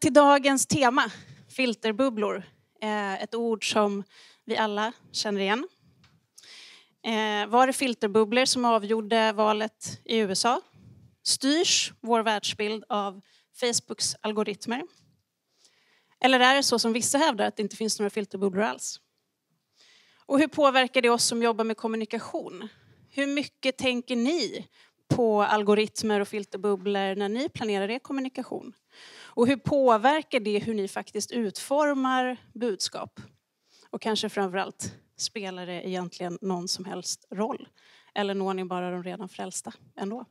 till dagens tema, filterbubblor. Eh, ett ord som vi alla känner igen. Eh, var det filterbubblor som avgjorde valet i USA? Styrs vår världsbild av Facebooks algoritmer? Eller är det så som vissa hävdar, att det inte finns några filterbubblor alls? Och hur påverkar det oss som jobbar med kommunikation? Hur mycket tänker ni på algoritmer och filterbubblor när ni planerar er kommunikation? Och hur påverkar det hur ni faktiskt utformar budskap? Och kanske framförallt, spelar det egentligen någon som helst roll? Eller når ni bara de redan frälsta ändå?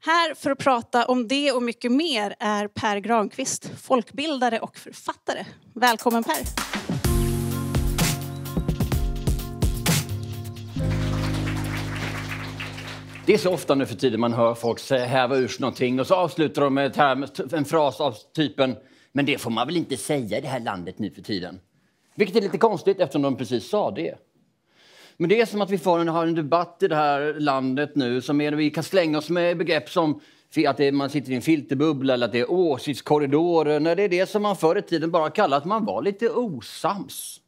Här för att prata om det och mycket mer är Per Granqvist, folkbildare och författare. Välkommen Per! Det är så ofta nu för tiden man hör folk häva ur sig någonting och så avslutar de med ett här, en fras av typen “men det får man väl inte säga i det här landet nu för tiden”. Vilket är lite konstigt eftersom de precis sa det. Men det är som att vi får en, har en debatt i det här landet nu som är, vi kan slänga oss med begrepp som att är, man sitter i en filterbubbla eller att det är åsiktskorridorer. Nej, det är det som man förr i tiden bara kallat att man var lite osams.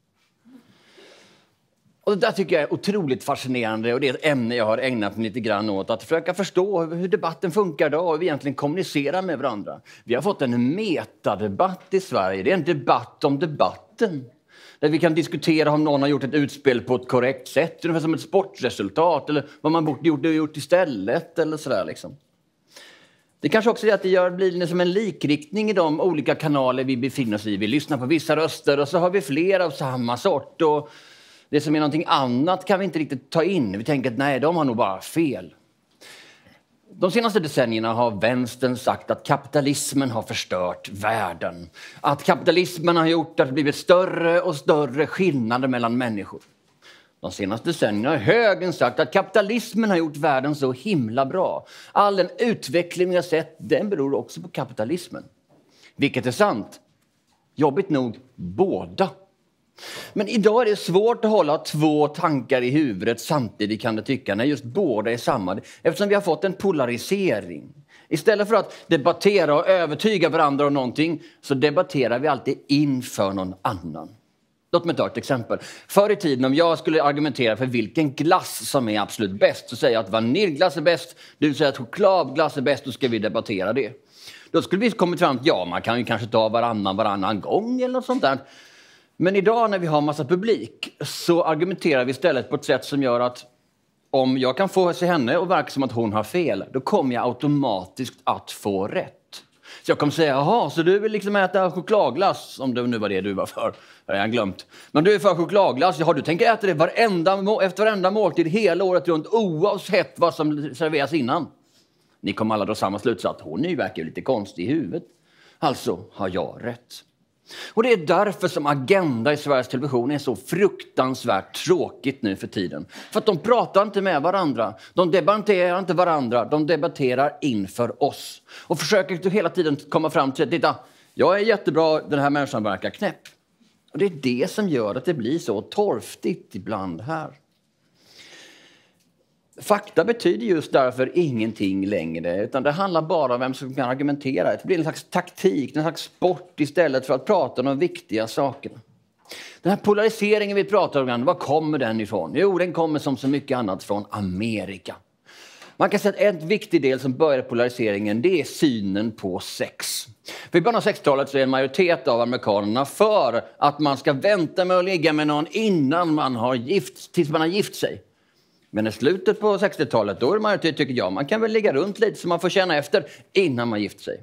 Och det där tycker jag är otroligt fascinerande och det är ett ämne jag har ägnat mig lite grann åt. Att försöka förstå hur debatten funkar idag och hur vi egentligen kommunicerar med varandra. Vi har fått en metadebatt i Sverige. Det är en debatt om debatten. Där vi kan diskutera om någon har gjort ett utspel på ett korrekt sätt, ungefär som ett sportresultat eller vad man borde gjort, gjort istället eller sådär liksom. Det kanske också är att det gör, blir som liksom en likriktning i de olika kanaler vi befinner oss i. Vi lyssnar på vissa röster och så har vi fler av samma sort. Och det som är någonting annat kan vi inte riktigt ta in. Vi tänker att nej, de har nog bara fel. De senaste decennierna har vänstern sagt att kapitalismen har förstört världen. Att kapitalismen har gjort att det blivit större och större skillnader mellan människor. De senaste decennierna har högern sagt att kapitalismen har gjort världen så himla bra. All den utveckling vi har sett den beror också på kapitalismen. Vilket är sant. Jobbigt nog båda men idag är det svårt att hålla två tankar i huvudet samtidigt kan det tycka, när just båda är samma, eftersom vi har fått en polarisering. Istället för att debattera och övertyga varandra om någonting så debatterar vi alltid inför någon annan. Låt mig ta ett exempel. Förr i tiden om jag skulle argumentera för vilken glass som är absolut bäst så säger jag att vaniljglass är bäst, du säger att chokladglass är bäst, då ska vi debattera det. Då skulle vi kommit fram till ja, man kan ju kanske ta varannan varannan gång eller något sånt där. Men idag när vi har massa publik så argumenterar vi istället på ett sätt som gör att om jag kan få se henne och verka som att hon har fel, då kommer jag automatiskt att få rätt. Så jag kommer säga, jaha, så du vill liksom äta chokladglass, om det nu var det du var för. Jag har glömt. Men du är för chokladglass, jaha, du tänker äta det varenda, efter varenda måltid hela året runt oavsett vad som serveras innan. Ni kommer alla dra samma slutsats, hon verkar ju lite konstig i huvudet. Alltså har jag rätt. Och Det är därför som Agenda i Sveriges Television är så fruktansvärt tråkigt nu för tiden. För att de pratar inte med varandra, de debatterar inte varandra, de debatterar inför oss. Och försöker hela tiden komma fram till att titta, jag är jättebra, den här människan verkar knäpp. Och Det är det som gör att det blir så torftigt ibland här. Fakta betyder just därför ingenting längre. Utan det handlar bara om vem som kan argumentera. Det blir en slags taktik, en slags sport istället för att prata om de viktiga sakerna. Den här polariseringen vi pratar om, var kommer den ifrån? Jo, den kommer som så mycket annat från Amerika. Man kan säga att en viktig del som börjar polariseringen det är synen på sex. För I början av 60-talet är en majoritet av amerikanerna för att man ska vänta med att ligga med någon innan man har gift, tills man har gift sig. Men i slutet på 60-talet, då är man, tycker jag, man kan väl ligga runt lite så man får känna efter innan man gifter sig.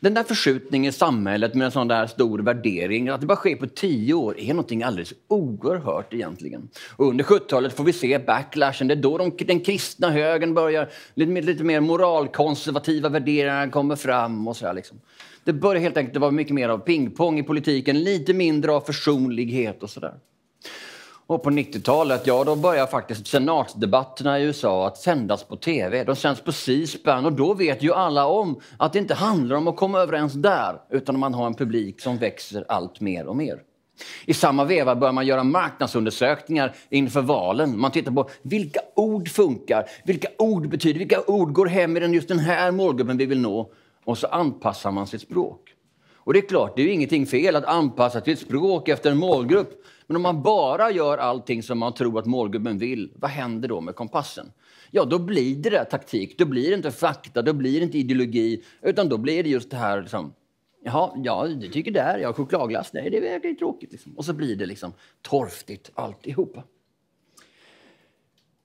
Den där förskjutningen i samhället med en sån där stor värdering, att det bara sker på tio år, är någonting alldeles oerhört egentligen. Och under 70-talet får vi se backlashen. Det är då de, den kristna högern börjar, lite, lite mer moralkonservativa värderingar kommer fram och sådär liksom. Det börjar helt enkelt vara mycket mer av pingpong i politiken, lite mindre av försonlighet och sådär. Och på 90-talet, ja då börjar faktiskt senatsdebatterna i USA att sändas på TV. De sänds på C-SPAN och då vet ju alla om att det inte handlar om att komma överens där, utan man har en publik som växer allt mer och mer. I samma veva börjar man göra marknadsundersökningar inför valen. Man tittar på vilka ord funkar, vilka ord betyder, vilka ord går hem i den just den här målgruppen vi vill nå. Och så anpassar man sitt språk. Och det är klart, det är ju ingenting fel att anpassa sitt språk efter en målgrupp. Men om man bara gör allting som man tror att målgubben vill, vad händer då med kompassen? Ja, då blir det där taktik, då blir det inte fakta, då blir det inte ideologi, utan då blir det just det här liksom, Jaha, ja, du tycker det här. Ja, chokladglass, nej, det är ju tråkigt. Liksom. Och så blir det liksom torftigt alltihopa.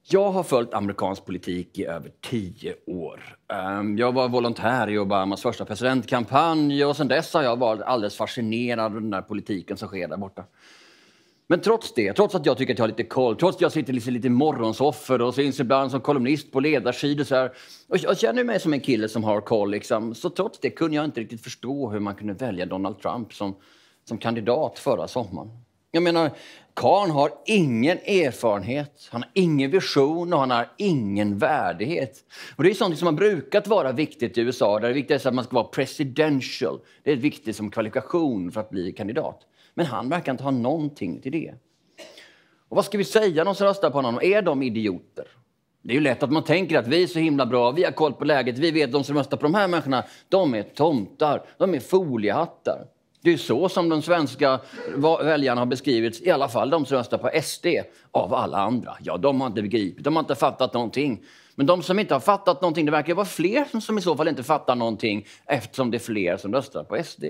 Jag har följt amerikansk politik i över tio år. Ehm, jag var volontär i Obamas första presidentkampanj och sen dess har jag varit alldeles fascinerad av den där politiken som sker där borta. Men trots det, trots att jag tycker att jag har lite koll, trots att jag sitter lite, liksom lite morgonsoffer och syns ibland som kolumnist på ledarsidor så här, och jag känner mig som en kille som har koll, liksom, så trots det kunde jag inte riktigt förstå hur man kunde välja Donald Trump som, som kandidat förra sommaren. Jag menar, Karn har ingen erfarenhet, han har ingen vision och han har ingen värdighet. Och Det är sånt som har brukat vara viktigt i USA, där det viktigaste är att man ska vara presidential. Det är viktigt som kvalifikation för att bli kandidat. Men han verkar inte ha någonting till det. Och vad ska vi säga de som röstar på honom? Är de idioter? Det är ju lätt att man tänker att vi är så himla bra, vi har koll på läget, vi vet de som röstar på de här människorna, de är tomtar, de är foliehattar. Det är så som de svenska väljarna har beskrivits, i alla fall de som röstar på SD, av alla andra. Ja, de har inte begripit, de har inte fattat någonting. Men de som inte har fattat någonting, det verkar vara fler som, som i så fall inte fattar någonting eftersom det är fler som röstar på SD.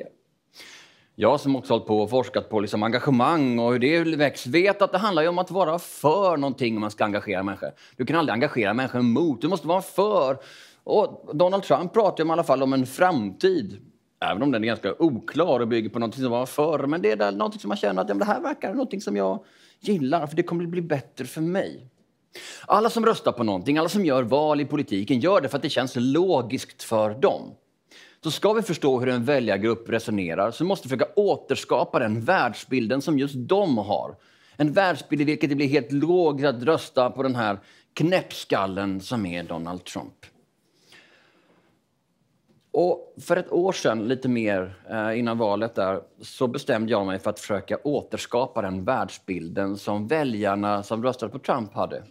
Jag som också hållit på och forskat på liksom engagemang och hur det väcks vet att det handlar om att vara för någonting om man ska engagera människor. Du kan aldrig engagera människor mot, du måste vara för. Och Donald Trump pratar ju i alla fall om en framtid, även om den är ganska oklar och bygger på någonting som var förr. Men det är någonting som man känner att ja, det här verkar någonting som jag gillar, för det kommer bli bättre för mig. Alla som röstar på någonting, alla som gör val i politiken gör det för att det känns logiskt för dem. Så ska vi förstå hur en väljargrupp resonerar så måste vi försöka återskapa den världsbilden som just de har. En världsbild i vilket det blir helt lågt att rösta på den här knäppskallen som är Donald Trump. Och för ett år sedan, lite mer eh, innan valet, där, så bestämde jag mig för att försöka återskapa den världsbilden som väljarna som röstade på Trump hade.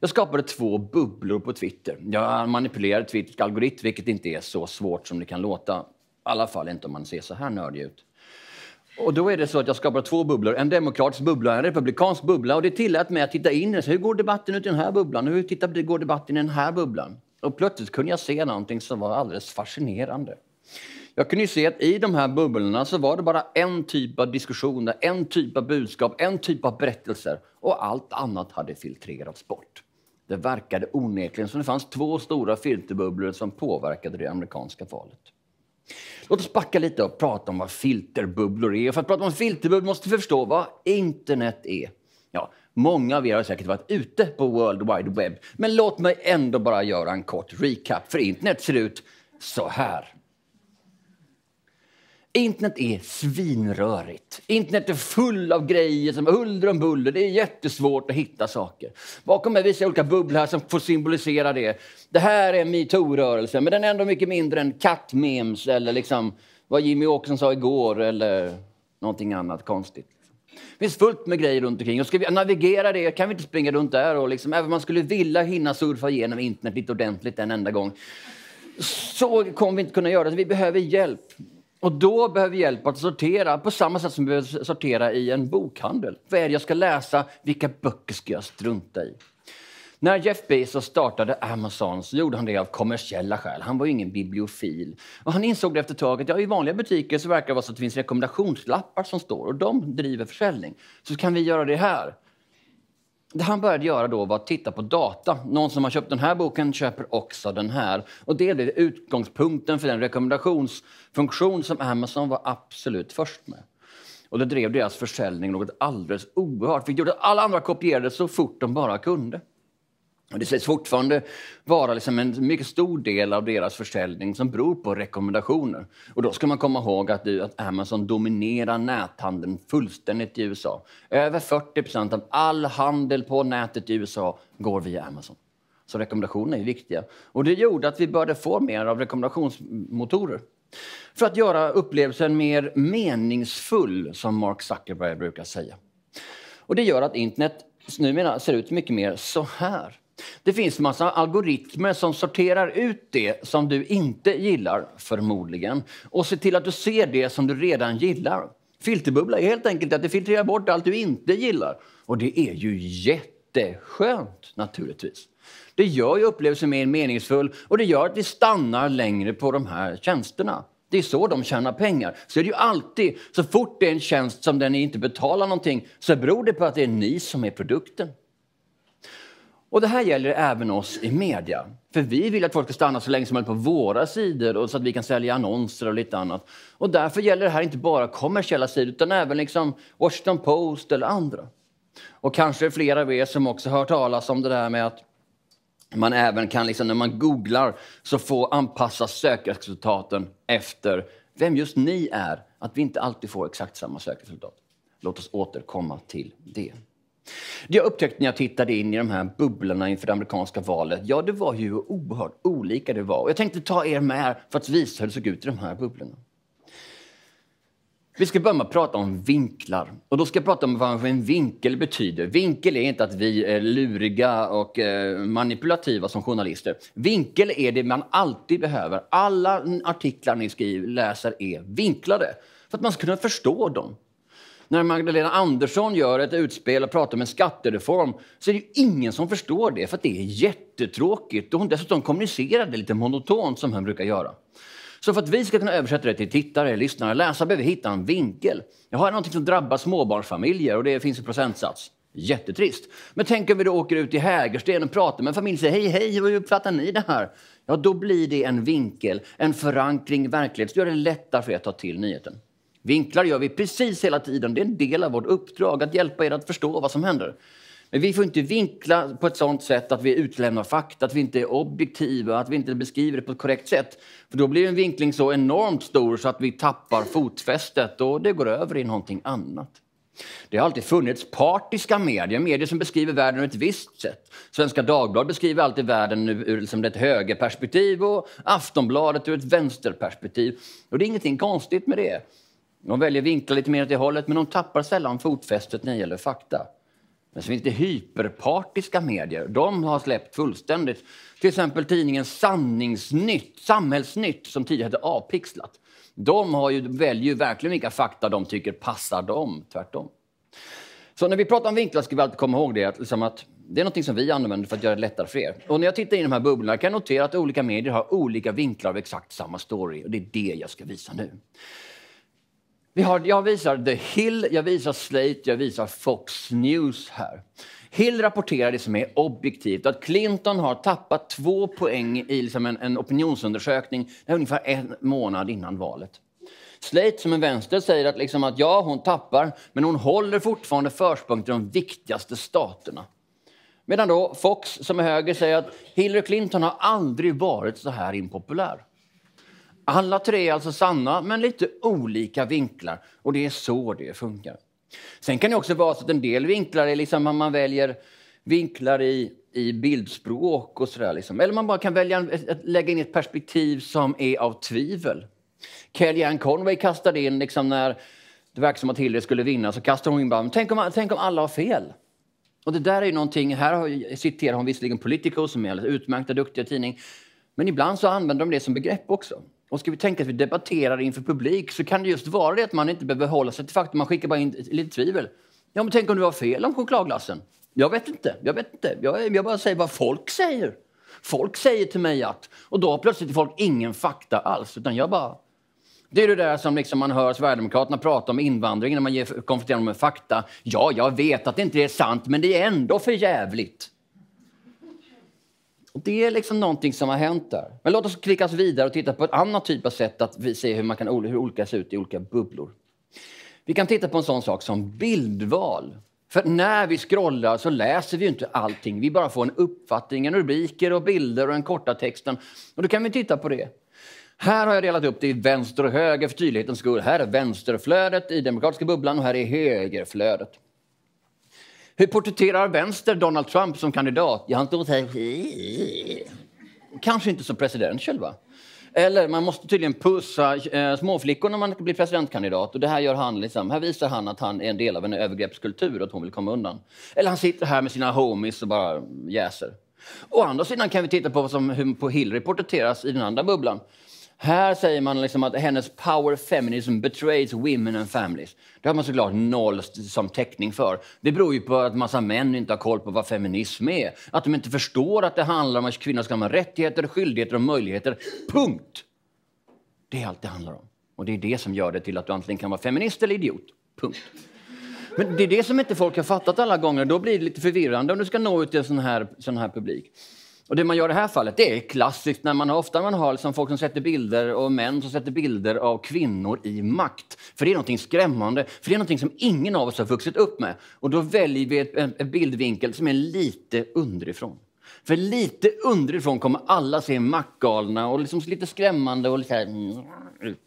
Jag skapade två bubblor på Twitter. Jag manipulerade Twitters algoritm, vilket inte är så svårt som det kan låta. I alla fall inte om man ser så här nördig ut. Och då är det så att jag skapar två bubblor, en demokratisk bubbla och en republikansk bubbla. Och det tillät mig att titta in så hur går debatten ut i den här bubblan? Hur tittar, går debatten i den här bubblan? Och plötsligt kunde jag se någonting som var alldeles fascinerande. Jag kunde ju se att i de här bubblorna så var det bara en typ av diskussioner, en typ av budskap, en typ av berättelser och allt annat hade filtrerats bort. Det verkade onekligen som det fanns två stora filterbubblor som påverkade det amerikanska valet. Låt oss backa lite och prata om vad filterbubblor är. Och för att prata om filterbubblor måste vi förstå vad internet är. Ja, många av er har säkert varit ute på World Wide Web, men låt mig ändå bara göra en kort recap, för internet ser ut så här. Internet är svinrörigt. Internet är full av grejer som huller om buller. Det är jättesvårt att hitta saker. Bakom mig visar jag olika bubblor här som får symbolisera det. Det här är metoo-rörelsen, men den är ändå mycket mindre än kattmems eller liksom vad Jimmy Åkesson sa igår eller någonting annat konstigt. Det finns fullt med grejer runt omkring. Och ska vi navigera det kan vi inte springa runt där. Och liksom, även om man skulle vilja hinna surfa igenom internet lite ordentligt en enda gång så kommer vi inte kunna göra det. vi behöver hjälp. Och då behöver vi hjälp att sortera, på samma sätt som vi behöver sortera i en bokhandel. Vad är det jag ska läsa? Vilka böcker ska jag strunta i? När Jeff Bezos startade Amazon så gjorde han det av kommersiella skäl. Han var ju ingen bibliofil. Och han insåg det efter ett tag att ja, i vanliga butiker så verkar det vara så att det finns rekommendationslappar som står och de driver försäljning. Så kan vi göra det här? det han började göra då var att titta på data. Någon som har köpt den här boken köper också den här. Och det blev utgångspunkten för den rekommendationsfunktion som Amazon var absolut först med. Och det drev deras försäljning något alldeles oerhört, vilket gjorde att alla andra kopierade så fort de bara kunde. Och det sägs fortfarande vara liksom en mycket stor del av deras försäljning som beror på rekommendationer. Och då ska man komma ihåg att, att Amazon dominerar näthandeln fullständigt i USA. Över 40 av all handel på nätet i USA går via Amazon. Så rekommendationer är viktiga. Och det gjorde att vi började få mer av rekommendationsmotorer. För att göra upplevelsen mer meningsfull, som Mark Zuckerberg brukar säga. Och det gör att internet numera ser ut mycket mer så här. Det finns massa algoritmer som sorterar ut det som du inte gillar, förmodligen, och ser till att du ser det som du redan gillar. Filterbubbla är helt enkelt att det filtrerar bort allt du inte gillar. Och det är ju jätteskönt, naturligtvis. Det gör ju upplevelsen mer meningsfull och det gör att vi stannar längre på de här tjänsterna. Det är så de tjänar pengar. Så är det ju alltid. Så fort det är en tjänst som där ni inte betalar någonting så beror det på att det är ni som är produkten. Och det här gäller även oss i media. För vi vill att folk ska stanna så länge som möjligt på våra sidor och så att vi kan sälja annonser och lite annat. Och därför gäller det här inte bara kommersiella sidor utan även liksom Washington Post eller andra. Och kanske flera av er som också har hört talas om det där med att man även kan, liksom, när man googlar, så få anpassa sökresultaten efter vem just ni är. Att vi inte alltid får exakt samma sökresultat. Låt oss återkomma till det. Det jag upptäckte när jag tittade in i de här bubblorna inför det amerikanska valet, ja, det var ju hur oerhört olika det var. Och jag tänkte ta er med för att visa hur det såg ut i de här bubblorna. Vi ska börja med att prata om vinklar. Och då ska jag prata om vad en vinkel betyder. Vinkel är inte att vi är luriga och eh, manipulativa som journalister. Vinkel är det man alltid behöver. Alla artiklar ni skriver, läser är vinklade för att man ska kunna förstå dem när Magdalena Andersson gör ett utspel och pratar om en skattereform så är det ingen som förstår det, för det är jättetråkigt. Och hon dessutom kommunicerar det lite monotont som hon brukar göra. Så för att vi ska kunna översätta det till tittare, lyssnare, läsare behöver vi hitta en vinkel. Jag har någonting som drabbar småbarnsfamiljer och det finns en procentsats. Jättetrist. Men tänk om vi då åker ut i Hägersten och pratar med en familj och säger hej, hej, hur uppfattar ni det här? Ja, då blir det en vinkel, en förankring i verkligheten. Det gör det lättare för er att ta till nyheten. Vinklar gör vi precis hela tiden. Det är en del av vårt uppdrag att hjälpa er att förstå vad som händer. Men vi får inte vinkla på ett sånt sätt att vi utlämnar fakta, att vi inte är objektiva, att vi inte beskriver det på ett korrekt sätt. För då blir en vinkling så enormt stor så att vi tappar fotfästet och det går över i någonting annat. Det har alltid funnits partiska medier, medier som beskriver världen på ett visst sätt. Svenska Dagbladet beskriver alltid världen ur liksom ett högerperspektiv och Aftonbladet ur ett vänsterperspektiv. Och det är ingenting konstigt med det. De väljer vinklar lite mer åt det hållet, men de tappar sällan fotfästet när det gäller fakta. Men så finns det hyperpartiska medier. De har släppt fullständigt. Till exempel tidningen Sanningsnytt, Samhällsnytt, som tidigare hette Avpixlat. De har ju, väljer ju verkligen vilka fakta de tycker passar dem, tvärtom. Så när vi pratar om vinklar ska vi alltid komma ihåg det, att, liksom att det är något som vi använder för att göra det lättare för er. Och när jag tittar in i de här bubblorna kan jag notera att olika medier har olika vinklar av exakt samma story. Och det är det jag ska visa nu. Vi har, jag visar The Hill, jag visar Slate, jag visar Fox News här. Hill rapporterar det som är objektivt, att Clinton har tappat två poäng i liksom en, en opinionsundersökning ungefär en månad innan valet. Slate som är vänster säger att, liksom att ja, hon tappar, men hon håller fortfarande försprång till de viktigaste staterna. Medan då Fox som är höger säger att Hillary Clinton har aldrig varit så här impopulär. Alla tre är alltså sanna, men lite olika vinklar. Och det är så det funkar. Sen kan det också vara så att en del vinklar är liksom att man väljer vinklar i, i bildspråk och sådär. Liksom. Eller man bara kan välja att lägga in ett perspektiv som är av tvivel. Kellyanne Conway kastade in liksom när det verkar som att Hillary skulle vinna så kastade hon in bara, tänk om, tänk om alla har fel. Och det där är någonting, här har, citerar hon visserligen Politico som är en utmärkt, duktig tidning. Men ibland så använder de det som begrepp också. Och ska vi tänka att vi debatterar inför publik så kan det just vara det att man inte behöver hålla sig till faktum. Man skickar bara in lite tvivel. Ja, men tänk om du har fel om chokladglassen? Jag vet inte. Jag vet inte. Jag, jag bara säger vad folk säger. Folk säger till mig att... Och då har plötsligt folk ingen fakta alls. Utan jag bara... Det är det där som liksom man hör Sverigedemokraterna prata om invandringen när man konfronterar dem med fakta. Ja, jag vet att det inte är sant, men det är ändå för jävligt. Det är liksom någonting som har hänt där. Men låt oss klicka oss vidare och titta på ett annat typ av sätt att vi hur, man kan, hur olika ser ut i olika bubblor. Vi kan titta på en sån sak som bildval. För när vi scrollar så läser vi ju inte allting. Vi bara får en uppfattning, en rubriker och bilder och den korta texten. Och då kan vi titta på det. Här har jag delat upp det i vänster och höger för tydlighetens skull. Här är vänsterflödet i demokratiska bubblan och här är högerflödet. Hur porträtterar vänster Donald Trump som kandidat? Jag inte här... Kanske inte som president själva. Eller man måste tydligen pussa eh, småflickor när man blir presidentkandidat. Och det här gör han liksom. Här visar han att han är en del av en övergreppskultur och att hon vill komma undan. Eller han sitter här med sina homies och bara jäser. Å andra sidan kan vi titta på vad som på Hillary porträtteras i den andra bubblan. Här säger man liksom att hennes power feminism betrays women and families. Det har man såklart noll som täckning för. Det beror ju på att massa män inte har koll på vad feminism är. Att de inte förstår att det handlar om att kvinnor ska ha rättigheter, skyldigheter och möjligheter. Punkt! Det är allt det handlar om. Och det är det som gör det till att du antingen kan vara feminist eller idiot. Punkt. Men det är det som inte folk har fattat alla gånger. Då blir det lite förvirrande om du ska nå ut till en sån här, sån här publik. Och det man gör i det här fallet, det är klassiskt när man har, ofta man har liksom folk som sätter bilder och män som sätter bilder av kvinnor i makt. För det är någonting skrämmande, för det är någonting som ingen av oss har vuxit upp med. Och då väljer vi ett, en, en bildvinkel som är lite underifrån. För lite underifrån kommer alla se maktgalna och liksom lite skrämmande och lite här, mm, ut.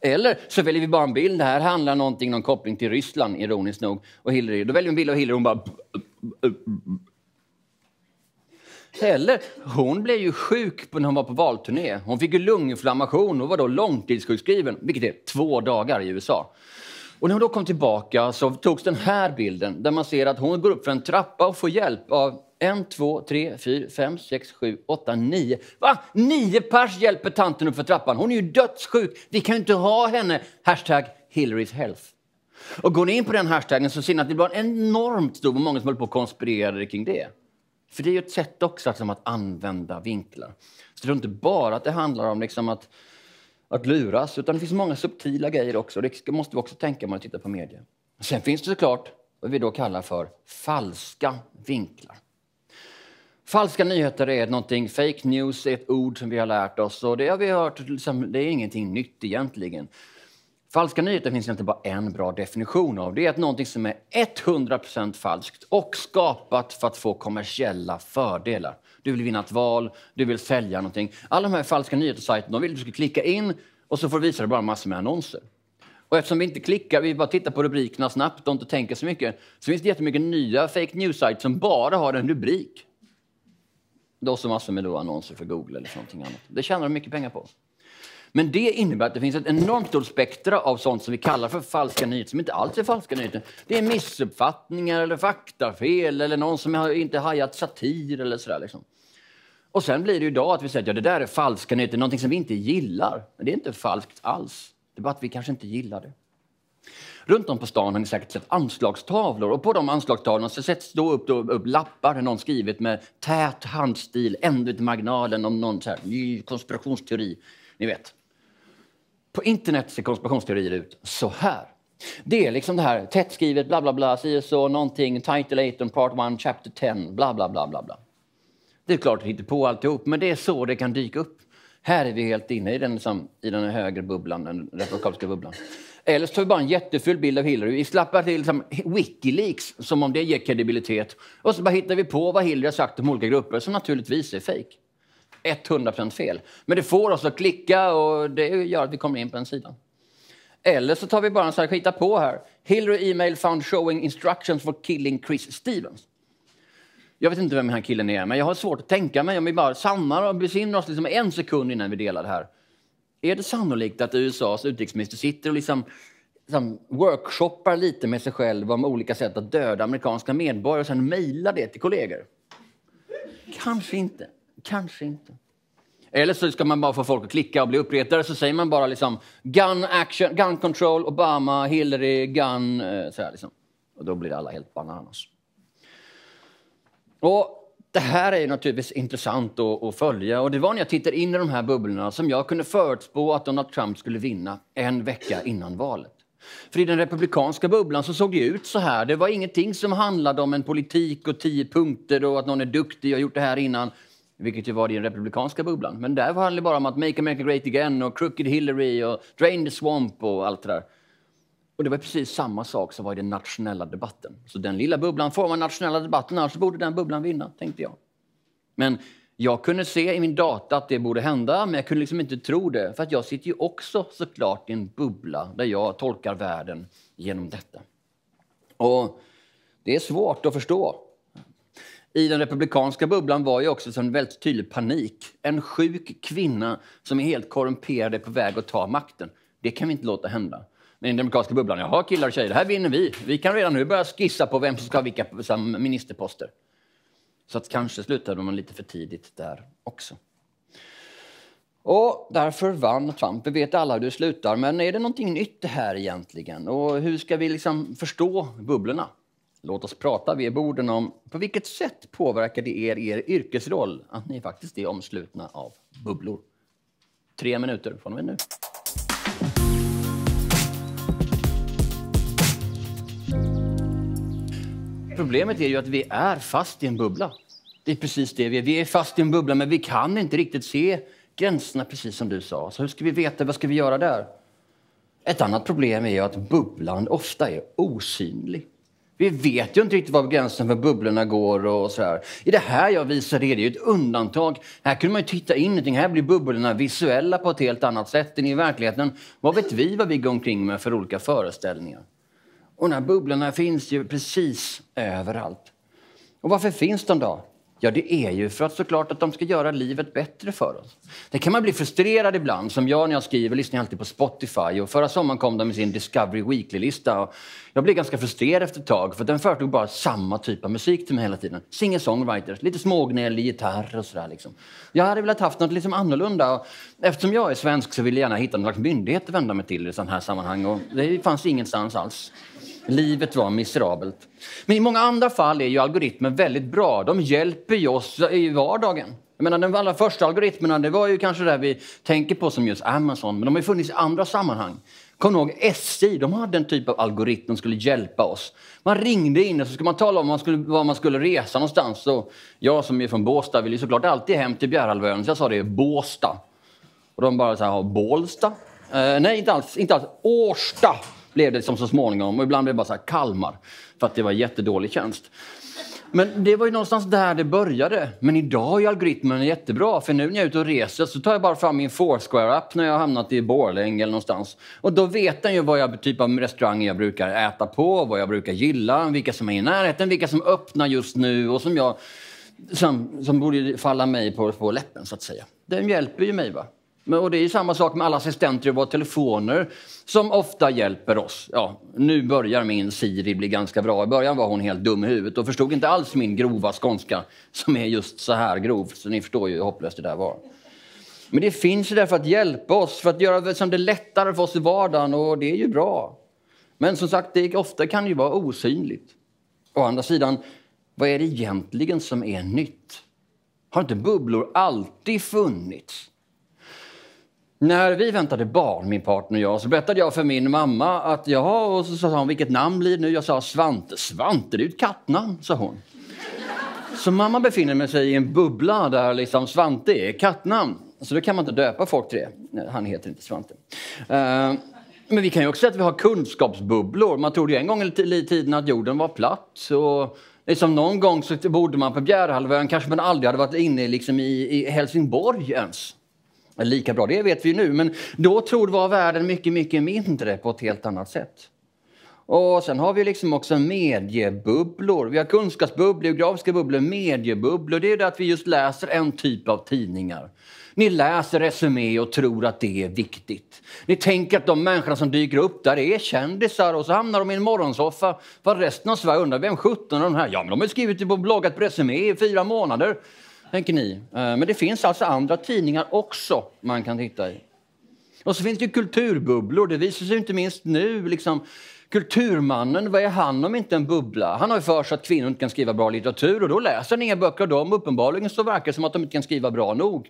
Eller så väljer vi bara en bild. Det här handlar någonting om koppling till Ryssland, ironiskt nog. Och Hillary. Då väljer vi en bild av Hillary och hon bara heller. Hon blev ju sjuk när hon var på valturné. Hon fick ju lunginflammation och var då långtidssjukskriven, vilket är två dagar i USA. Och när hon då kom tillbaka så togs den här bilden där man ser att hon går upp för en trappa och får hjälp av en, två, tre, fyra, fem, sex, sju, åtta, nio. Va? Nio pers hjälper tanten upp för trappan. Hon är ju dödssjuk. Vi kan ju inte ha henne. Hashtag Hillarys health. Och går ni in på den hashtaggen så ser ni att det var enormt stor och många som höll på och konspirerade kring det. För det är ju ett sätt också liksom, att använda vinklar. Så det är inte bara att det handlar om liksom, att, att luras, utan det finns många subtila grejer också. Det måste vi också tänka när vi tittar på media. Sen finns det såklart vad vi då kallar för falska vinklar. Falska nyheter är någonting, fake news är ett ord som vi har lärt oss och det har vi hört, liksom, det är ingenting nytt egentligen. Falska nyheter finns inte bara en bra definition av. Det är att någonting som är 100 falskt och skapat för att få kommersiella fördelar. Du vill vinna ett val, du vill sälja någonting. Alla de här falska nyhetssajterna vill att du ska klicka in och så får du visa dig bara massor med annonser. Och eftersom vi inte klickar, vi bara tittar på rubrikerna snabbt och inte tänker så mycket, så finns det jättemycket nya fake news-sajter som bara har en rubrik. Då så massor med då annonser för Google eller någonting annat. Det tjänar de mycket pengar på. Men det innebär att det finns ett enormt stort spektra av sånt som vi kallar för falska nyheter, som inte alls är falska nyheter. Det är missuppfattningar eller faktafel eller någon som inte hajat satir eller sådär. Liksom. Och sen blir det idag att vi säger att ja, det där är falska nyheter, någonting som vi inte gillar. Men det är inte falskt alls. Det är bara att vi kanske inte gillar det. Runt om på stan har ni säkert sett anslagstavlor och på de anslagstavlorna så sätts då upp, då upp lappar där någon skrivit med tät handstil, ända ut i marginalen om någon så här, ny konspirationsteori. Ni vet. På internet ser konspirationsteorier ut så här. Det är liksom det här tättskrivet, bla bla bla, si någonting, title 18, part 1, chapter 10, bla bla bla bla bla. Det är klart att hittar på alltihop, men det är så det kan dyka upp. Här är vi helt inne i den, liksom, i den högre bubblan, den republikanska bubblan. Eller så tar vi bara en jättefull bild av Hillary. Vi slappar till liksom, Wikileaks som om det ger kredibilitet. Och så bara hittar vi på vad Hillary har sagt om olika grupper som naturligtvis är fejk. 100% fel. Men det får oss att klicka och det gör att vi kommer in på en sida. Eller så tar vi bara en sån här, på här. Hillary email found showing instructions for killing Chris Stevens. Jag vet inte vem den här killen är, men jag har svårt att tänka mig om vi bara samlar och besinnar oss liksom en sekund innan vi delar det här. Är det sannolikt att USAs utrikesminister sitter och liksom, liksom workshoppar lite med sig själv om olika sätt att döda amerikanska medborgare och sen mejlar det till kollegor? Kanske inte. Kanske inte. Eller så ska man bara få folk att klicka och bli uppretade. Så säger man bara liksom gun action, gun control, Obama, Hillary, gun... Eh, så här liksom. Och då blir alla helt bananas. Och det här är naturligtvis intressant att, att, följa. Och det var när jag tittade in i de här bubblorna som jag kunde förutspå att Donald Trump skulle vinna en vecka innan valet. För i den republikanska bubblan så såg det ut så här. Det var ingenting som handlade om en politik och tio punkter och att någon är duktig och har gjort det här innan. Vilket ju var i den republikanska bubblan. Men där handlade det bara om att Make America Great Again och Crooked Hillary och Drain the Swamp och allt det där. Och det var precis samma sak som var i den nationella debatten. Så den lilla bubblan formar nationella debatten, annars borde den bubblan vinna, tänkte jag. Men jag kunde se i min data att det borde hända, men jag kunde liksom inte tro det. För att jag sitter ju också såklart i en bubbla där jag tolkar världen genom detta. Och det är svårt att förstå i den republikanska bubblan var ju också en väldigt tydlig panik. En sjuk kvinna som är helt korrumperad är på väg att ta makten. Det kan vi inte låta hända. Men i den demokratiska bubblan, jaha killar och tjejer, det här vinner vi. Vi kan redan nu börja skissa på vem som ska ha vilka ministerposter. Så att kanske slutade man lite för tidigt där också. Och därför vann Trump. Vi vet alla hur det slutar, men är det någonting nytt det här egentligen? Och hur ska vi liksom förstå bubblorna? Låt oss prata vid borden om på vilket sätt påverkar det er, er yrkesroll att ni faktiskt är omslutna av bubblor. Tre minuter från och med nu. Problemet är ju att vi är fast i en bubbla. Det är precis det vi är. Vi är fast i en bubbla, men vi kan inte riktigt se gränserna, precis som du sa. Så hur ska vi veta? Vad ska vi göra där? Ett annat problem är ju att bubblan ofta är osynlig. Vi vet ju inte riktigt var gränsen för bubblorna går och sådär. I det här jag visade er, det är ju ett undantag. Här kunde man ju titta in någonting. Här blir bubblorna visuella på ett helt annat sätt än i verkligheten. Vad vet vi vad vi går omkring med för olika föreställningar? Och de här bubblorna finns ju precis överallt. Och varför finns de då? Ja, det är ju för att såklart att de ska göra livet bättre för oss. Det kan man bli frustrerad ibland, som jag när jag skriver lyssnar jag alltid på Spotify och förra sommaren kom de med sin Discovery Weekly-lista jag blev ganska frustrerad efter ett tag för den företog bara samma typ av musik till mig hela tiden. Singer-songwriters, lite smågnäll gitarr och sådär liksom. Jag hade velat haft något liksom annorlunda. Eftersom jag är svensk så vill jag gärna hitta någon slags myndighet att vända mig till i sådana här sammanhang och det fanns ingenstans alls. Livet var miserabelt. Men i många andra fall är ju algoritmer väldigt bra. De hjälper ju oss i vardagen. Jag menar, de allra första algoritmerna det var ju kanske det vi tänker på som just Amazon, men de har funnits i andra sammanhang. Kom ihåg SJ, de hade en typ av algoritm som skulle hjälpa oss. Man ringde in och så skulle man tala om man var man skulle resa någonstans. Så jag som är från Båstad vill ju såklart alltid hem till Bjärhalvön, så jag sa det Båsta. Och de bara så här, Bålsta? Eh, nej, inte alls, inte alls. Årsta! blev det liksom så småningom. Och ibland blev det bara så här Kalmar, för att det var jättedålig tjänst. Men det var ju någonstans där det började. Men idag är algoritmen jättebra, för nu när jag är ute och reser så tar jag bara fram min Foursquare-app när jag har hamnat i Borlänge eller någonstans. Och då vet den ju vad jag, typ av restauranger jag brukar äta på, vad jag brukar gilla, vilka som är i närheten, vilka som öppnar just nu och som jag som, som borde falla mig på, på läppen så att säga. Den hjälper ju mig va. Men, och det är samma sak med alla assistenter i våra telefoner som ofta hjälper oss. Ja, nu börjar min Siri bli ganska bra. I början var hon helt dum i huvudet och förstod inte alls min grova skånska som är just så här grov. Så ni förstår ju hur hopplöst det där var. Men det finns ju där för att hjälpa oss, för att göra det lättare för oss i vardagen och det är ju bra. Men som sagt, det ofta kan ju vara osynligt. Å andra sidan, vad är det egentligen som är nytt? Har inte bubblor alltid funnits? När vi väntade barn, min partner och jag, så berättade jag för min mamma att jaha, och så sa hon vilket namn blir det nu? Jag sa Svante. Svante, det är ju ett kattnamn, sa hon. Så mamma befinner sig i en bubbla där liksom Svante är kattnamn. Så då kan man inte döpa folk till det. Nej, han heter inte Svante. Uh, men vi kan ju också säga att vi har kunskapsbubblor. Man trodde ju en gång i tiden att jorden var platt. Och liksom någon gång så bodde man på Bjärehalvön. kanske man aldrig hade varit inne liksom i, i Helsingborg ens lika bra. Det vet vi nu, men då trodde var världen mycket, mycket mindre på ett helt annat sätt. Och sen har vi liksom också mediebubblor. Vi har kunskapsbubblor, geografiska bubblor, mediebubblor. Det är det att vi just läser en typ av tidningar. Ni läser Resumé och tror att det är viktigt. Ni tänker att de människorna som dyker upp där är kändisar och så hamnar de i en morgonsoffa. Vad resten av Sverige undrar, vem sjutton är de här? Ja, men de har skrivit på bloggat på Resumé i fyra månader tänker ni. Eh, men det finns alltså andra tidningar också man kan titta i. Och så finns det kulturbubblor. Det visar sig inte minst nu. Liksom, kulturmannen, vad är han om inte en bubbla? Han har ju för sig att kvinnor inte kan skriva bra litteratur och då läser han inga böcker av Uppenbarligen så verkar det som att de inte kan skriva bra nog.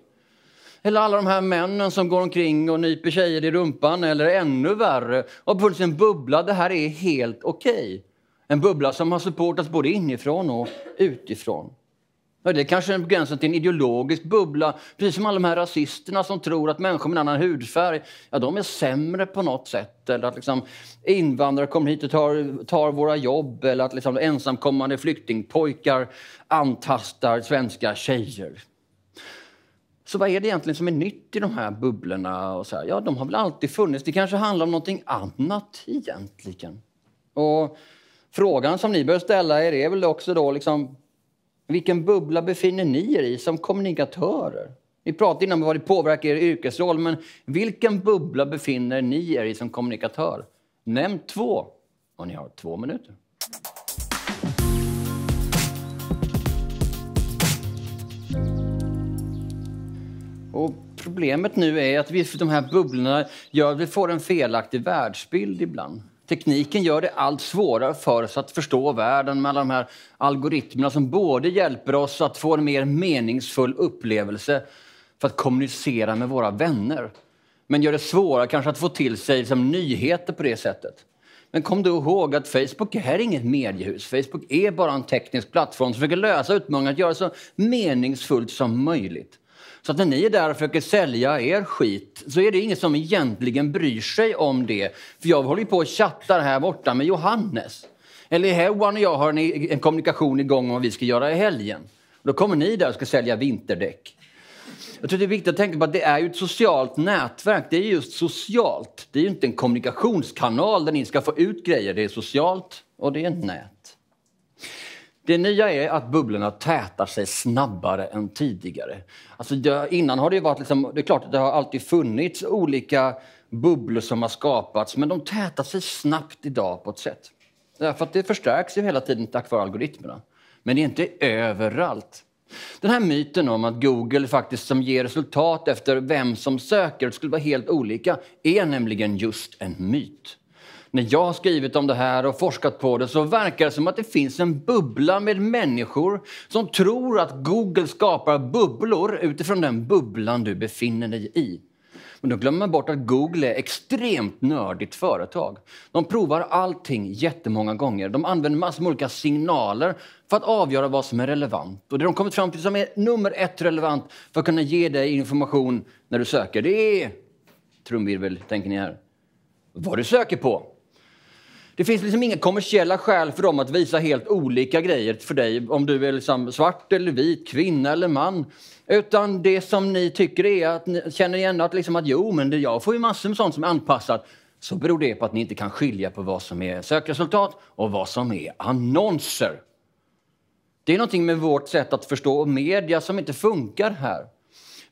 Eller alla de här männen som går omkring och nyper tjejer i rumpan eller ännu värre, har funnits en bubbla. Det här är helt okej. Okay. En bubbla som har supportats både inifrån och utifrån. Ja, det är kanske är gränsen till en ideologisk bubbla, precis som alla de här rasisterna som tror att människor med en annan hudfärg ja, de är sämre på något sätt. Eller att liksom, invandrare kommer hit och tar, tar våra jobb eller att liksom, ensamkommande flyktingpojkar antastar svenska tjejer. Så vad är det egentligen som är nytt i de här bubblorna? Och så här? Ja, de har väl alltid funnits. Det kanske handlar om någonting annat egentligen. Och frågan som ni bör ställa er är väl också då liksom vilken bubbla befinner ni er i som kommunikatörer? Vi pratade innan om vad det påverkar er yrkesroll, men vilken bubbla befinner ni er i som kommunikatör? Nämn två, och ni har två minuter. Och problemet nu är att vi, de här bubblorna gör att vi får en felaktig världsbild ibland. Tekniken gör det allt svårare för oss att förstå världen med alla de här algoritmerna som både hjälper oss att få en mer meningsfull upplevelse för att kommunicera med våra vänner, men gör det svårare kanske att få till sig liksom, nyheter på det sättet. Men kom då ihåg att Facebook är inget mediehus. Facebook är bara en teknisk plattform som försöker lösa utmaningen att göra det så meningsfullt som möjligt. Så att när ni är där och försöker sälja er skit så är det ingen som egentligen bryr sig om det. För jag håller på och chattar här borta med Johannes. Eller Hewan och jag har en, en kommunikation igång om vad vi ska göra i helgen. Och då kommer ni där och ska sälja vinterdäck. Jag tror det är viktigt att tänka på att det är ju ett socialt nätverk. Det är just socialt. Det är ju inte en kommunikationskanal där ni ska få ut grejer. Det är socialt och det är ett nät. Det nya är att bubblorna tätar sig snabbare än tidigare. Alltså det, innan har det varit liksom, det är klart att det har alltid funnits olika bubblor som har skapats, men de tätar sig snabbt idag på ett sätt. Därför att det förstärks ju hela tiden tack vare algoritmerna. Men det är inte överallt. Den här myten om att Google faktiskt som ger resultat efter vem som söker skulle vara helt olika är nämligen just en myt. När jag har skrivit om det här och forskat på det så verkar det som att det finns en bubbla med människor som tror att Google skapar bubblor utifrån den bubblan du befinner dig i. Men då glömmer man bort att Google är ett extremt nördigt företag. De provar allting jättemånga gånger. De använder massor med olika signaler för att avgöra vad som är relevant. Och det de kommit fram till som är nummer ett relevant för att kunna ge dig information när du söker, det är... Trumvirvel, tänker ni här. Vad du söker på. Det finns liksom inga kommersiella skäl för dem att visa helt olika grejer för dig om du är liksom svart eller vit, kvinna eller man. Utan det som ni tycker är att ni känner igen att, liksom att jo, men det, jag får ju massor med sånt som är anpassat så beror det på att ni inte kan skilja på vad som är sökresultat och vad som är annonser. Det är någonting med vårt sätt att förstå media som inte funkar här.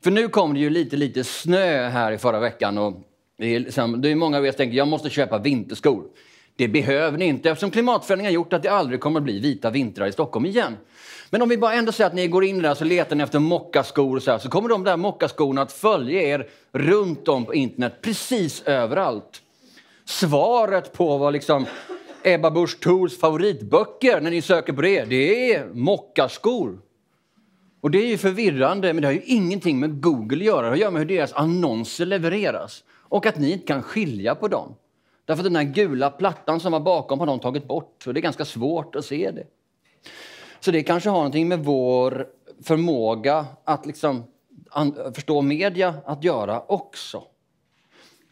För nu kom det ju lite, lite snö här i förra veckan och det är, liksom, det är många av er som tänker jag måste köpa vinterskor. Det behöver ni inte eftersom klimatförändringen gjort att det aldrig kommer bli vita vintrar i Stockholm igen. Men om vi bara ändå säger att ni går in där så letar ni efter mockaskor så, här, så kommer de där mockaskorna att följa er runt om på internet, precis överallt. Svaret på vad liksom Ebba Busch Thors favoritböcker när ni söker på det, det är mockaskor. Och det är ju förvirrande, men det har ju ingenting med Google att göra. Det har att göra med hur deras annonser levereras och att ni inte kan skilja på dem. Därför att den här gula plattan som var bakom har de tagit bort. Och det är ganska svårt att se det. Så det kanske har någonting med vår förmåga att liksom förstå media att göra också.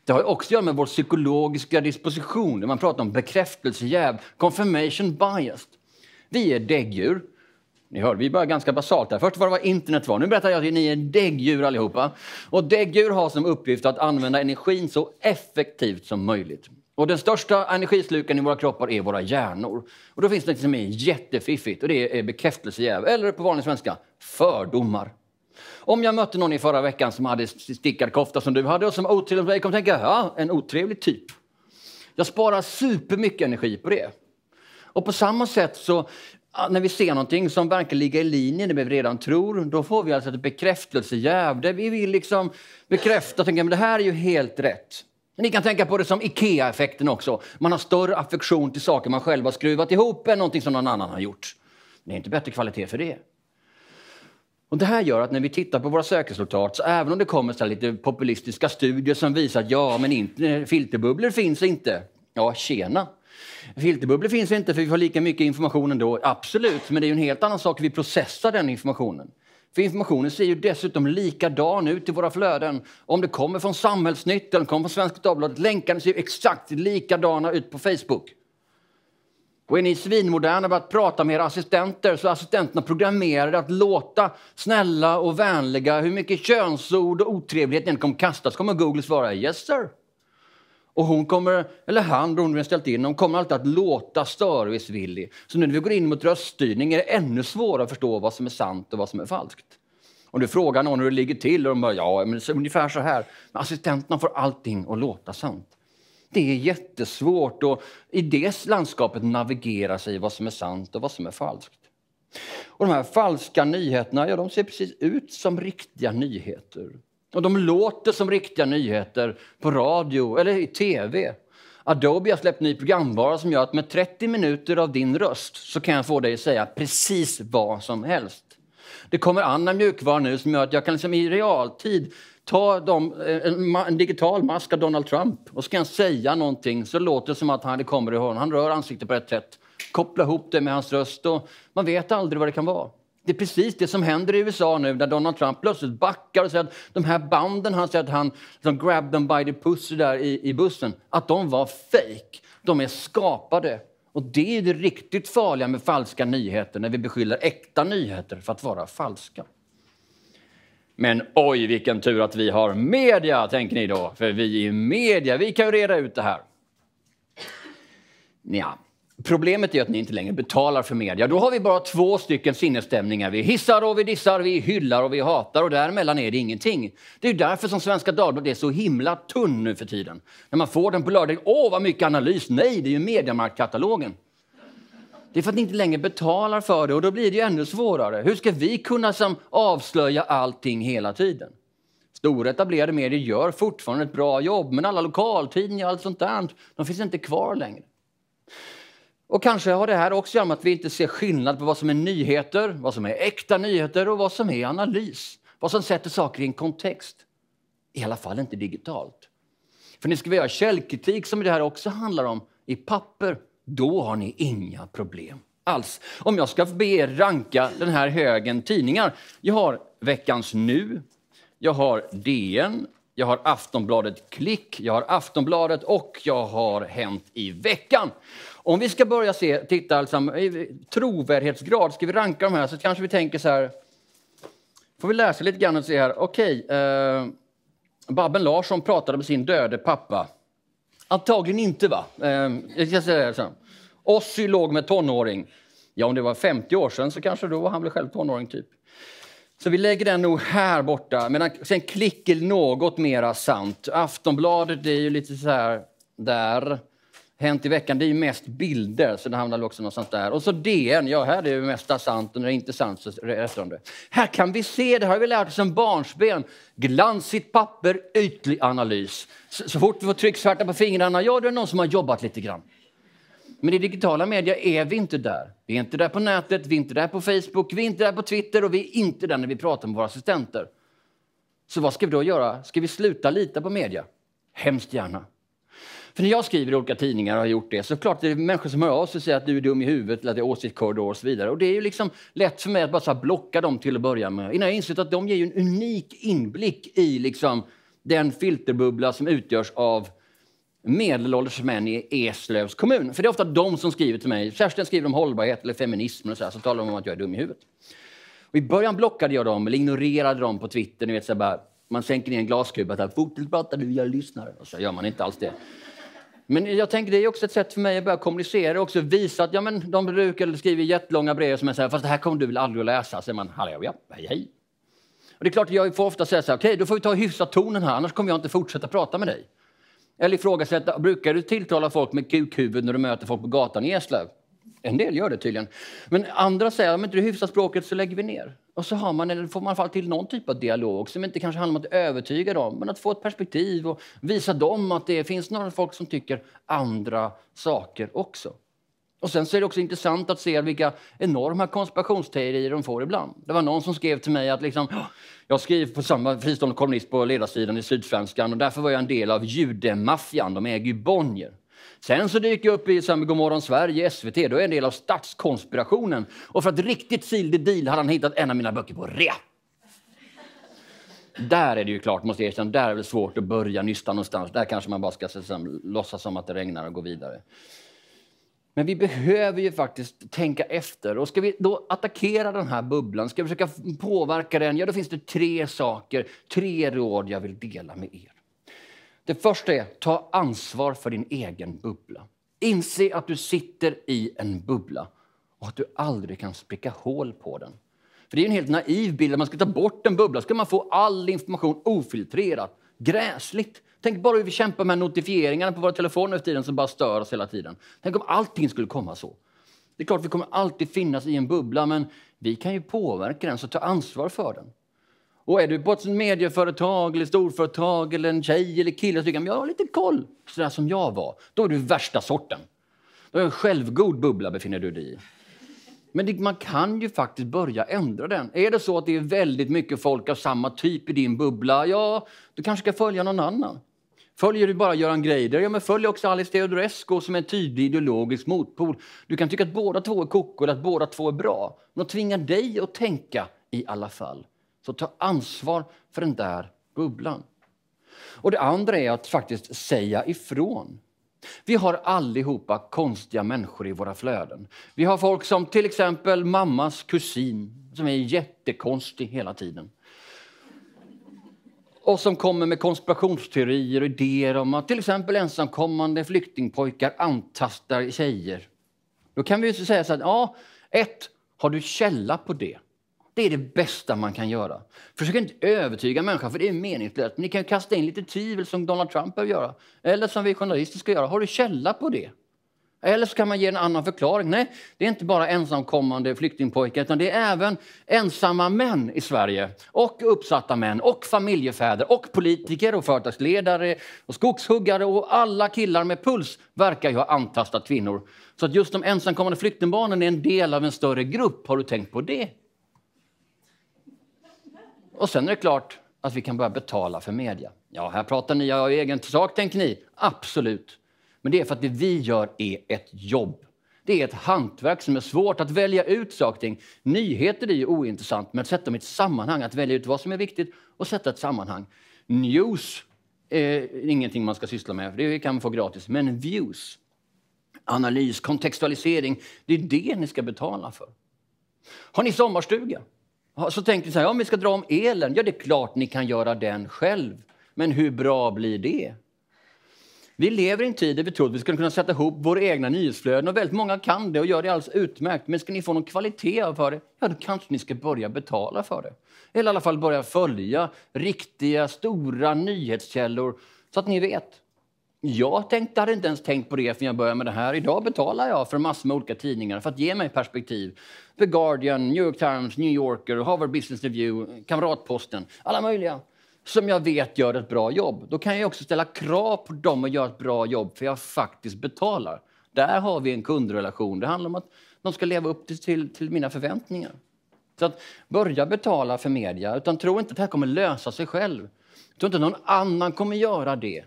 Det har också att göra med vår psykologiska disposition. man pratar om bekräftelsejäv, confirmation bias. Vi är däggdjur. Ni hörde, vi började ganska basalt där. Först var det vad internet var. Nu berättar jag att ni är däggdjur allihopa. Och däggdjur har som uppgift att använda energin så effektivt som möjligt. Och den största energislukaren i våra kroppar är våra hjärnor. Och då finns det något som är jättefiffigt och det är bekräftelsejäv, eller på vanlig svenska, fördomar. Om jag mötte någon i förra veckan som hade stickad kofta som du hade och som var otrevlig mot mig, kommer tänka ja, en otrevlig typ. Jag sparar supermycket energi på det. Och på samma sätt så när vi ser någonting som verkar ligga i linje med det vi redan tror, då får vi alltså ett bekräftelsejäv. Där vi vill liksom bekräfta, tänka, men det här är ju helt rätt. Ni kan tänka på det som IKEA-effekten också. Man har större affektion till saker man själv har skruvat ihop än någonting som någon annan har gjort. Det är inte bättre kvalitet för det. Och Det här gör att när vi tittar på våra sökresultat, så även om det kommer så lite populistiska studier som visar att ja, men inte, filterbubblor finns inte. Ja, tjena! Filterbubblor finns inte för vi får lika mycket information ändå, absolut. Men det är ju en helt annan sak hur vi processar den informationen. För informationen ser ju dessutom likadan ut i våra flöden. Om det kommer från Samhällsnytt eller kommer från Svenska Dagbladet, länkarna ser ju exakt likadana ut på Facebook. Och är ni svinmoderna med att prata med era assistenter så är assistenterna programmerade att låta snälla och vänliga. Hur mycket könsord och otrevlighet ni än kommer kasta så kommer Google svara yes sir. Och hon kommer, eller han, beroende på ställt in, de kommer alltid att låta servicevillig. Så nu när vi går in mot röststyrning är det ännu svårare att förstå vad som är sant och vad som är falskt. Om du frågar någon hur det ligger till och de bara ja, men ungefär så här. Men assistenterna får allting att låta sant. Det är jättesvårt att i det landskapet navigera sig i vad som är sant och vad som är falskt. Och de här falska nyheterna, ja, de ser precis ut som riktiga nyheter. Och de låter som riktiga nyheter på radio eller i tv. Adobe har släppt ny programvara som gör att med 30 minuter av din röst så kan jag få dig att säga precis vad som helst. Det kommer annan mjukvara nu som gör att jag kan liksom i realtid ta dem, eh, en, en, digital mask av Donald Trump och så kan jag säga någonting så det låter som att han det kommer i hörn. Han rör ansiktet på rätt sätt. Koppla ihop det med hans röst och man vet aldrig vad det kan vara. Det är precis det som händer i USA nu när Donald Trump plötsligt backar och säger att de här banden han säger att han som liksom grabbed them by the pussy där i, i bussen, att de var fake. De är skapade. Och det är det riktigt farliga med falska nyheter, när vi beskyller äkta nyheter för att vara falska. Men oj, vilken tur att vi har media, tänker ni då. För vi i media, vi kan ju reda ut det här. Ja. Problemet är att ni inte längre betalar för media. Då har vi bara två stycken sinnesstämningar. Vi hissar och vi dissar, vi hyllar och vi hatar och däremellan är det ingenting. Det är därför som Svenska Dagbladet är så himla tunn nu för tiden. När man får den på lördag, åh vad mycket analys, nej det är ju Mediamarktkatalogen. Det är för att ni inte längre betalar för det och då blir det ju ännu svårare. Hur ska vi kunna som avslöja allting hela tiden? Stora etablerade medier gör fortfarande ett bra jobb men alla lokaltidningar och allt sånt där, de finns inte kvar längre. Och kanske har det här också att göra med att vi inte ser skillnad på vad som är nyheter, vad som är äkta nyheter och vad som är analys. Vad som sätter saker i en kontext. I alla fall inte digitalt. För ni ska vi ha källkritik, som det här också handlar om, i papper, då har ni inga problem alls. Om jag ska be er ranka den här högen tidningar. Jag har Veckans Nu, jag har DN, jag har Aftonbladet Klick, jag har Aftonbladet och jag har Hänt i veckan. Om vi ska börja se, titta liksom, trovärdighetsgrad, ska vi ranka de här så kanske vi tänker så här. Får vi läsa lite grann och se här. Okej, okay, eh, Babben Larsson pratade med sin döde pappa. Antagligen inte va? Eh, jag ska säga det så. Ossi låg med tonåring. Ja, om det var 50 år sedan så kanske då var han väl själv tonåring typ. Så vi lägger den nog här borta. Medan sen klicker något mera sant. Aftonbladet det är ju lite så här där. Hänt i veckan, det är ju mest bilder, så det hamnar väl också någonstans där. Och så DN, ja här är det mesta sant och när det är inte sant så rättar det. Här kan vi se, det har vi lärt oss en barnsben. Glansigt papper, ytlig analys. Så, så fort vi får trycksvärta på fingrarna, ja då är det någon som har jobbat lite grann. Men i digitala medier är vi inte där. Vi är inte där på nätet, vi är inte där på Facebook, vi är inte där på Twitter och vi är inte där när vi pratar med våra assistenter. Så vad ska vi då göra? Ska vi sluta lita på media? Hemskt gärna. För när jag skriver i olika tidningar och har gjort det så klart det är människor som hör av sig och säger att du är dum i huvudet eller att det är åsiktskorridor och så vidare. Och det är ju liksom lätt för mig att bara så blocka dem till att börja med innan jag insett att de ger ju en unik inblick i liksom den filterbubbla som utgörs av medelålders män i Eslövs kommun. För det är ofta de som skriver till mig. Kerstin skriver om hållbarhet eller feminism och så här, så talar de om att jag är dum i huvudet. Och I början blockade jag dem eller ignorerade dem på Twitter. Ni vet, så bara, man sänker ner en glaskuba. Så här, Fortsätt prata du, jag lyssnar. Och så gör man inte alls det. Men jag tänker det är också ett sätt för mig att börja kommunicera och visa att ja, men de brukar skriva jättelånga brev som är så här, fast det här kommer du väl aldrig att läsa? Så man, hallå hej hej. Och det är klart, att jag får ofta säga så här, okej, okay, då får vi ta hyfsa tonen här, annars kommer jag inte fortsätta prata med dig. Eller ifrågasätta, brukar du tilltala folk med kukhuvud när du möter folk på gatan i Eslöv? En del gör det tydligen. Men andra säger, om inte du hyfsar språket så lägger vi ner. Och så har man, eller får man fall till någon typ av dialog som inte kanske handlar om att övertyga dem, men att få ett perspektiv och visa dem att det finns några folk som tycker andra saker också. Och sen så är det också intressant att se vilka enorma konspirationsteorier de får ibland. Det var någon som skrev till mig att liksom, jag skriver på samma fristående kolumnist på ledarsidan i Sydsvenskan och därför var jag en del av judemaffian, de äger ju Bonnier. Sen så dyker jag upp i Gomorron Sverige, SVT. Då är jag en del av statskonspirationen. Och för att riktigt seal the deal hade han hittat en av mina böcker på rea. Där är det ju klart, måste jag erkänna, där är det svårt att börja nysta någonstans. Där kanske man bara ska liksom, låtsas som att det regnar och gå vidare. Men vi behöver ju faktiskt tänka efter. Och Ska vi då attackera den här bubblan, ska vi försöka påverka den, ja, då finns det tre saker, tre råd jag vill dela med er. Det första är ta ansvar för din egen bubbla. Inse att du sitter i en bubbla och att du aldrig kan spricka hål på den. För Det är en helt naiv bild. att man ska ta bort en bubbla ska man få all information ofiltrerat. Gräsligt! Tänk bara hur vi kämpar med notifieringarna på våra telefoner efter tiden som bara stör oss hela tiden. Tänk om allting skulle komma så. Det är klart vi kommer alltid finnas i en bubbla, men vi kan ju påverka den, så ta ansvar för den. Och är du på ett medieföretag eller storföretag eller en tjej eller kille som tycker jag har lite koll, sådär som jag var, då är du värsta sorten. Då är en självgod bubbla befinner du dig i. Men det, man kan ju faktiskt börja ändra den. Är det så att det är väldigt mycket folk av samma typ i din bubbla, ja, du kanske ska följa någon annan. Följer du bara Göran Greider, ja men följ också Alice Teodorescu som är en tydlig ideologisk motpol. Du kan tycka att båda två är koko eller att båda två är bra, men de tvingar dig att tänka i alla fall. Så ta ansvar för den där bubblan. Och Det andra är att faktiskt säga ifrån. Vi har allihopa konstiga människor i våra flöden. Vi har folk som till exempel mammas kusin som är jättekonstig hela tiden. Och som kommer med konspirationsteorier och idéer om att till exempel ensamkommande flyktingpojkar antastar tjejer. Då kan vi ju säga så här, ja, ett, har du källa på det? Det är det bästa man kan göra. Försök inte övertyga människan, för det är meningslöst. Men ni kan kasta in lite tvivel som Donald Trump behöver göra. Eller som vi journalister ska göra. Har du källa på det? Eller så kan man ge en annan förklaring. Nej, det är inte bara ensamkommande flyktingpojkar utan det är även ensamma män i Sverige. Och uppsatta män, och familjefäder, och politiker, och företagsledare och skogshuggare. Och alla killar med puls verkar ju ha antastat kvinnor. Så att just de ensamkommande flyktingbarnen är en del av en större grupp. Har du tänkt på det? Och sen är det klart att vi kan börja betala för media. Ja, här pratar ni, jag har egen sak, tänker ni. Absolut. Men det är för att det vi gör är ett jobb. Det är ett hantverk som är svårt att välja ut saker och ting. Nyheter är ju ointressant, men att sätta dem i ett sammanhang, att välja ut vad som är viktigt och sätta ett sammanhang. News är ingenting man ska syssla med, för det kan man få gratis. Men views, analys, kontextualisering, det är det ni ska betala för. Har ni sommarstuga? Så tänker ni så här, om vi ska dra om elen, ja det är klart ni kan göra den själv. Men hur bra blir det? Vi lever i en tid där vi tror att vi skulle kunna sätta ihop våra egna nyhetsflöden och väldigt många kan det och gör det alldeles utmärkt. Men ska ni få någon kvalitet av det, ja då kanske ni ska börja betala för det. Eller i alla fall börja följa riktiga, stora nyhetskällor så att ni vet. Jag tänkte, hade inte ens tänkt på det förrän jag började med det här. Idag betalar jag för massor med olika tidningar för att ge mig perspektiv. The Guardian, New York Times, New Yorker, Harvard Business Review, Kamratposten. Alla möjliga som jag vet gör ett bra jobb. Då kan jag också ställa krav på dem att göra ett bra jobb för jag faktiskt betalar. Där har vi en kundrelation. Det handlar om att de ska leva upp till, till mina förväntningar. Så att börja betala för media. Utan tro inte att det här kommer lösa sig själv. Tro inte att någon annan kommer göra det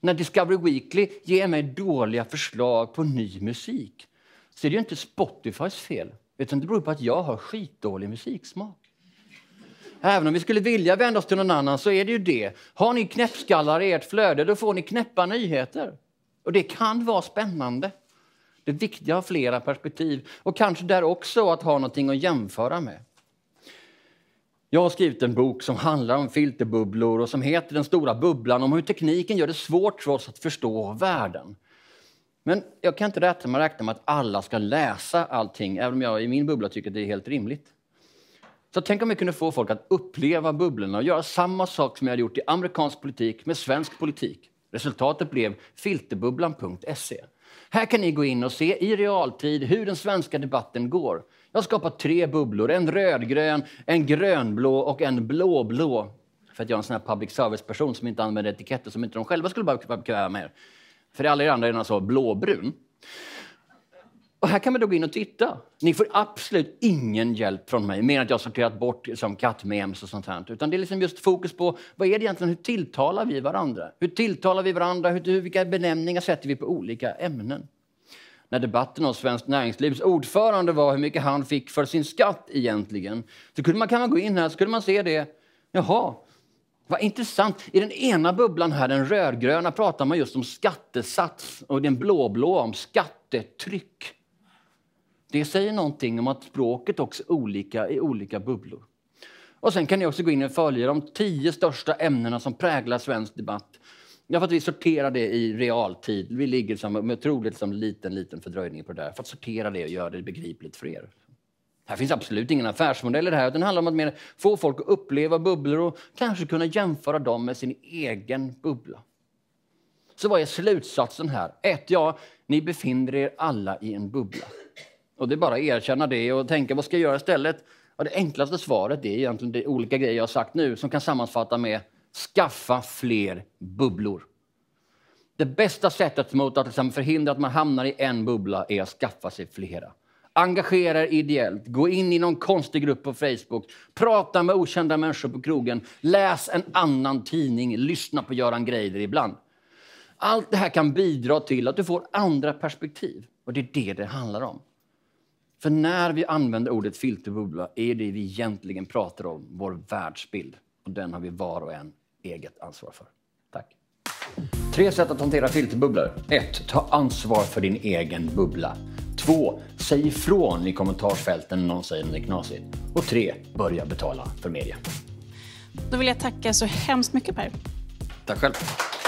när Discovery Weekly ger mig dåliga förslag på ny musik så är det ju inte Spotifys fel, utan det beror på att jag har skitdålig musiksmak. Även om vi skulle vilja vända oss till någon annan så är det ju det. Har ni knäppskallar i ert flöde, då får ni knäppa nyheter. Och det kan vara spännande. Det viktiga har flera perspektiv och kanske där också att ha någonting att jämföra med. Jag har skrivit en bok som handlar om filterbubblor och som heter Den stora bubblan om hur tekniken gör det svårt för oss att förstå världen. Men jag kan inte räkna med, att alla ska läsa allting, även om jag i min bubbla tycker att det är helt rimligt. Så tänk om vi kunde få folk att uppleva bubblorna och göra samma sak som jag gjort i amerikansk politik med svensk politik. Resultatet blev filterbubblan.se. Här kan ni gå in och se i realtid hur den svenska debatten går. Jag har skapat tre bubblor, en rödgrön, en grönblå och en blåblå. För att jag är en sån public service-person som inte använder etiketter som inte de själva skulle vara bekväma med. För alla er andra är den alltså blåbrun. Och här kan man då gå in och titta. Ni får absolut ingen hjälp från mig, mer än att jag sorterat bort liksom, kattmems och sånt här. Utan det är liksom just fokus på vad är det egentligen, hur tilltalar vi varandra? Hur tilltalar vi varandra? Hur, vilka benämningar sätter vi på olika ämnen? när debatten om Svenskt Näringslivs ordförande var hur mycket han fick för sin skatt egentligen. Så kunde man, kan man gå in här så kunde man se det. Jaha, vad intressant. I den ena bubblan här, den rödgröna, pratar man just om skattesats och den blåblå om skattetryck. Det säger någonting om att språket också är olika i olika bubblor. Och sen kan ni också gå in och följa de tio största ämnena som präglar svensk debatt Ja, för att vi sorterar det i realtid. Vi ligger som, med otroligt som liten, liten fördröjning på det där. För att sortera det och göra det begripligt för er. Här finns absolut ingen affärsmodell i det här, utan det handlar om att mer få folk att uppleva bubblor och kanske kunna jämföra dem med sin egen bubbla. Så vad är slutsatsen här? Ett, ja, ni befinner er alla i en bubbla. Och det är bara att erkänna det och tänka, vad ska jag göra istället? Ja, det enklaste svaret är egentligen de olika grejer jag har sagt nu som kan sammanfatta med Skaffa fler bubblor. Det bästa sättet mot att liksom förhindra att man hamnar i en bubbla är att skaffa sig flera. Engagera er ideellt, gå in i någon konstig grupp på Facebook, prata med okända människor på krogen, läs en annan tidning, lyssna på Göran Greider ibland. Allt det här kan bidra till att du får andra perspektiv. Och det är det det handlar om. För när vi använder ordet filterbubbla är det vi egentligen pratar om vår världsbild. Och den har vi var och en eget ansvar för. Tack! Tre sätt att hantera filterbubblor. 1. Ta ansvar för din egen bubbla. 2. Säg ifrån i kommentarsfälten när någon säger något knasigt. Och 3. Börja betala för media. Då vill jag tacka så hemskt mycket Per. Tack själv.